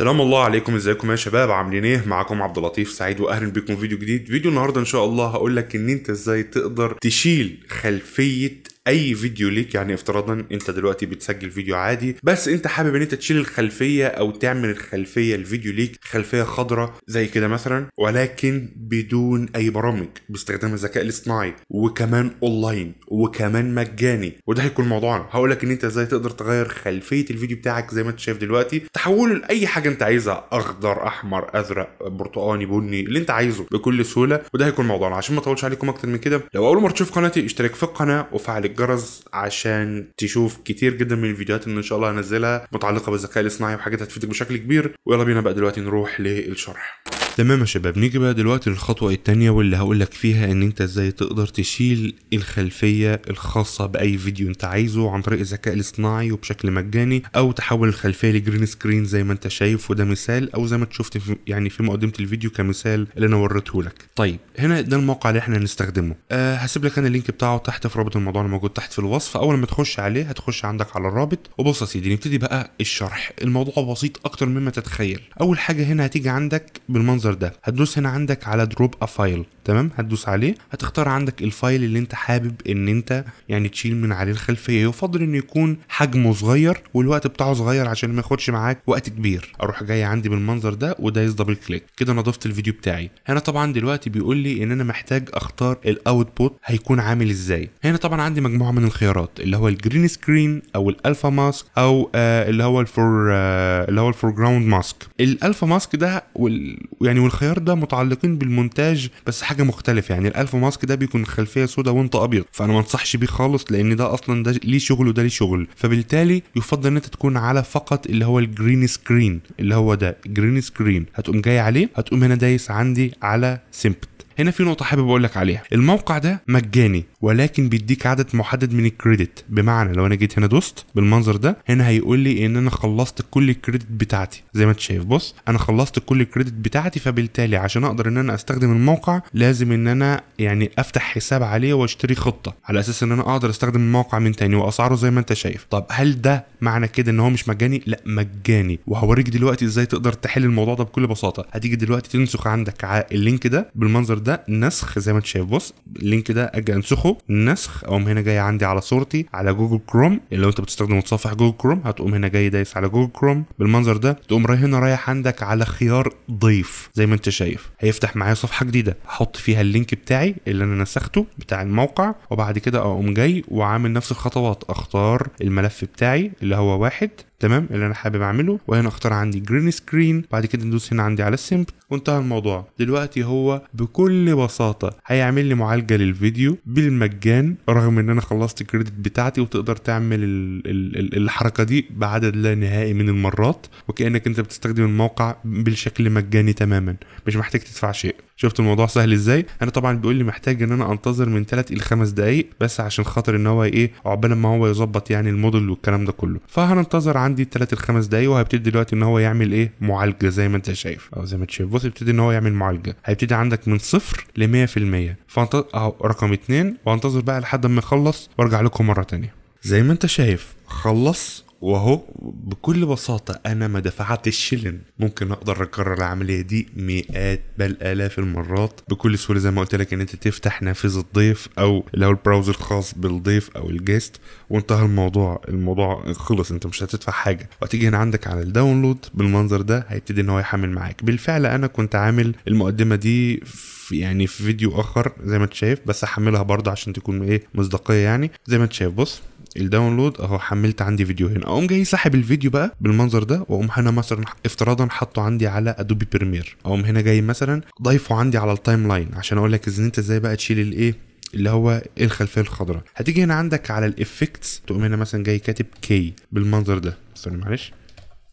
سلام الله عليكم ازيكم يا شباب عاملين ايه معاكم عبد اللطيف سعيد واهلا بكم فيديو جديد فيديو النهارده ان شاء الله هقول لك ان انت ازاي تقدر تشيل خلفيه اي فيديو ليك يعني افتراضا انت دلوقتي بتسجل فيديو عادي بس انت حابب ان انت تشيل الخلفيه او تعمل الخلفيه الفيديو ليك خلفيه خضراء زي كده مثلا ولكن بدون اي برامج باستخدام الذكاء الاصطناعي وكمان اونلاين وكمان مجاني وده هيكون موضوعنا هقول لك ان انت ازاي تقدر تغير خلفيه الفيديو بتاعك زي ما انت شايف دلوقتي تحوله لاي حاجه انت عايزها اخضر احمر ازرق برتقاني بني اللي انت عايزه بكل سهوله وده هيكون موضوعنا عشان ما اطولش عليكم اكتر من كده لو اول مره تشوف قناتي اشترك في القناه وفعل الجرس الجرس عشان تشوف كتير جدا من الفيديوهات اللي ان شاء الله هنزلها متعلقه بالذكاء الاصطناعي وحاجات هتفيدك بشكل كبير ويلا بينا بقى دلوقتي نروح للشرح تمام يا شباب نيجي بقى دلوقتي للخطوة التانية واللي هقولك فيها ان انت ازاي تقدر تشيل الخلفية الخاصة باي فيديو انت عايزه عن طريق الذكاء الاصطناعي وبشكل مجاني او تحول الخلفية لجرين سكرين زي ما انت شايف وده مثال او زي ما انت شفت في يعني في مقدمة الفيديو كمثال اللي انا وريته لك طيب هنا ده الموقع اللي احنا هنستخدمه أه هسيب لك انا اللينك بتاعه تحت في رابط الموضوع اللي موجود تحت في الوصف اول ما تخش عليه هتخش عندك على الرابط وبص يا سيدي نبتدي بقى الشرح الموضوع بسيط اكتر مما تتخيل اول حاجة هنا هتيجي عندك بالمنظر البراوزر ده هتدوس هنا عندك على دروب ا فايل تمام هتدوس عليه هتختار عندك الفايل اللي انت حابب ان انت يعني تشيل من عليه الخلفيه يفضل انه يكون حجمه صغير والوقت بتاعه صغير عشان ما ياخدش معاك وقت كبير اروح جاي عندي بالمنظر ده ودايس دبل كليك كده انا الفيديو بتاعي هنا طبعا دلوقتي بيقول لي ان انا محتاج اختار الاوتبوت هيكون عامل ازاي هنا طبعا عندي مجموعه من الخيارات اللي هو الجرين سكرين او الالفا ماسك او آه اللي هو الفور آه اللي هو الفور جراوند ماسك الالفا ماسك ده وال... يعني والخيار ده متعلقين بالمونتاج بس حاجه مختلفه يعني الالف ماسك ده بيكون خلفيه سودا وانت ابيض فانا ما انصحش بيه خالص لان ده اصلا ده ليه شغل وده ليه شغل فبالتالي يفضل ان انت تكون على فقط اللي هو الجرين سكرين اللي هو ده جرين سكرين هتقوم جاي عليه هتقوم هنا دايس عندي على سيمبل هنا في نقطه حابب اقول لك عليها الموقع ده مجاني ولكن بيديك عدد محدد من الكريدت بمعنى لو انا جيت هنا دوست بالمنظر ده هنا هيقول لي ان انا خلصت كل الكريدت بتاعتي زي ما انت شايف بص انا خلصت كل الكريدت بتاعتي فبالتالي عشان اقدر ان انا استخدم الموقع لازم ان انا يعني افتح حساب عليه واشتري خطه على اساس ان انا اقدر استخدم الموقع من تاني واسعاره زي ما انت شايف طب هل ده معنى كده ان هو مش مجاني لا مجاني وهوريك دلوقتي ازاي تقدر تحل الموضوع ده بكل بساطه هتيجي دلوقتي تنسخ عندك اللينك ده بالمنظر ده نسخ زي ما انت شايف بص اللينك ده اجي انسخه نسخ اقوم هنا جاي عندي على صورتي على جوجل كروم لو انت بتستخدم متصفح جوجل كروم هتقوم هنا جاي دايس على جوجل كروم بالمنظر ده تقوم رايح هنا رايح عندك على خيار ضيف زي ما انت شايف هيفتح معايا صفحه جديده هحط فيها اللينك بتاعي اللي انا نسخته بتاع الموقع وبعد كده اقوم جاي وعامل نفس الخطوات اختار الملف بتاعي اللي هو واحد تمام اللي انا حابب اعمله وهنا اختار عندي جرين سكرين بعد كده ندوس هنا عندي على السمبل وانتهى الموضوع دلوقتي هو بكل بساطه هيعمل لي معالجه للفيديو بالمجان رغم ان انا خلصت الكريدت بتاعتي وتقدر تعمل الـ الـ الحركه دي بعدد لا نهائي من المرات وكانك انت بتستخدم الموقع بالشكل مجاني تماما مش محتاج تدفع شيء شفت الموضوع سهل ازاي انا طبعا بيقول لي محتاج ان انا انتظر من 3 الى 5 دقائق بس عشان خاطر ان هو ايه عقبال ما هو يظبط يعني الموديل والكلام ده كله فهننتظر عندي 3 ل 5 دقائق وهبتدي دلوقتي ان هو يعمل ايه معالجه زي ما انت شايف او زي ما تشوف خلاص يبتدي ان هو يعمل معالجه هيبتدي عندك من صفر ل 100% فانت اهو رقم اتنين وانتظر بقى لحد ما يخلص وارجع لكم مره تانيه زي ما انت شايف خلص وهو بكل بساطة أنا ما دفعتش شلن ممكن أقدر أكرر العملية دي مئات بل آلاف المرات بكل سهولة زي ما قلت لك إن أنت تفتح نافذة الضيف أو اللي هو البراوزر الخاص بالضيف أو الجيست وانتهى الموضوع الموضوع خلص أنت مش هتدفع حاجة وتيجي هنا عندك على الداونلود بالمنظر ده هيبتدي إن هو يحمل معاك بالفعل أنا كنت عامل المقدمة دي في يعني في فيديو اخر زي ما انت شايف بس هحملها برضه عشان تكون ايه مصداقيه يعني زي ما انت شايف بص الداونلود اهو حملت عندي فيديو هنا اقوم جاي ساحب الفيديو بقى بالمنظر ده واقوم هنا مثلا افتراضا حاطه عندي على ادوبي بريمير اقوم هنا جاي مثلا ضايفه عندي على التايم لاين عشان اقول لك ان انت ازاي بقى تشيل الايه اللي هو إيه الخلفيه الخضراء هتيجي هنا عندك على الافكتس تقوم هنا مثلا جاي كاتب كي بالمنظر ده استنى معلش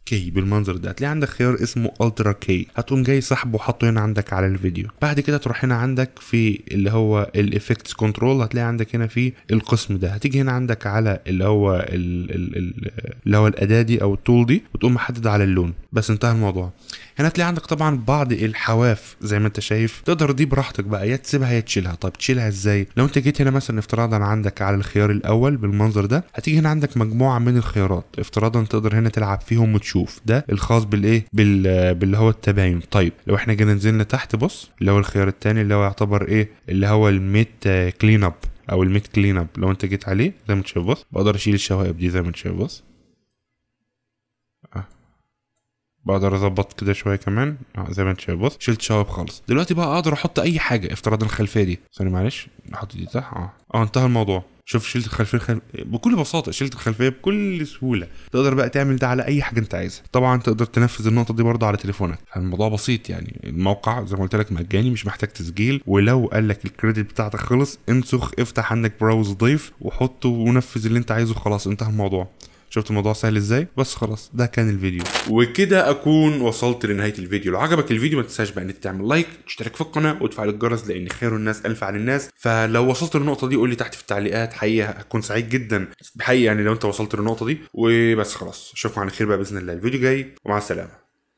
كي بالمنظر ده هتلاقي عندك خيار اسمه الترا كي هتقوم جاي سحبه وحاطه هنا عندك على الفيديو بعد كده تروح هنا عندك في اللي هو الايفكتس كنترول هتلاقي عندك هنا في القسم ده هتيجي هنا عندك على اللي هو ال ال ال اللي هو الاداه دي او التول دي وتقوم محدد على اللون بس انتهى الموضوع هنا تلاقي عندك طبعا بعض الحواف زي ما انت شايف تقدر دي براحتك بقى يا تسيبها يا تشيلها طب تشيلها ازاي لو انت جيت هنا مثلا افتراضا عندك على الخيار الاول بالمنظر ده هتيجي هنا عندك مجموعه من الخيارات افتراضا تقدر هنا تلعب فيهم وتشوف ده الخاص بالايه بال... باللي هو التباين طيب لو احنا جينا نزلنا تحت بص اللي هو الخيار الثاني اللي هو يعتبر ايه اللي هو الميت كلين اب او الميت كلين اب لو انت جيت عليه زي ما انت شايف بص بقدر اشيل الشوائب دي زي ما انت شايف بص بقدر اظبط كده شويه كمان آه، زي ما انت شايف بص شلت شواب خالص دلوقتي بقى اقدر احط اي حاجه افتراض الخلفيه دي ثاني معلش احط دي تحت اه اه انتهى الموضوع شوف شلت الخلفيه خل... بكل بساطه شلت الخلفيه بكل سهوله تقدر بقى تعمل ده على اي حاجه انت عايزها طبعا تقدر تنفذ النقطه دي برضه على تليفونك الموضوع بسيط يعني الموقع زي ما قلت لك مجاني مش محتاج تسجيل ولو قال لك الكريدت بتاعتك خلص انسخ افتح عندك براوز ضيف وحطه ونفذ اللي انت عايزه خلاص انتهى الموضوع شفت الموضوع سهل ازاي بس خلاص ده كان الفيديو وكده اكون وصلت لنهايه الفيديو لو عجبك الفيديو ما تنساش بقى انك تعمل لايك تشترك في القناه وتفعل الجرس لان خير الناس الف عن الناس فلو وصلت للنقطه دي قول لي تحت في التعليقات حقيقه هكون سعيد جدا حقيقه يعني لو انت وصلت للنقطه دي وبس خلاص اشوفكم على خير بقى باذن الله الفيديو جاي ومع السلامه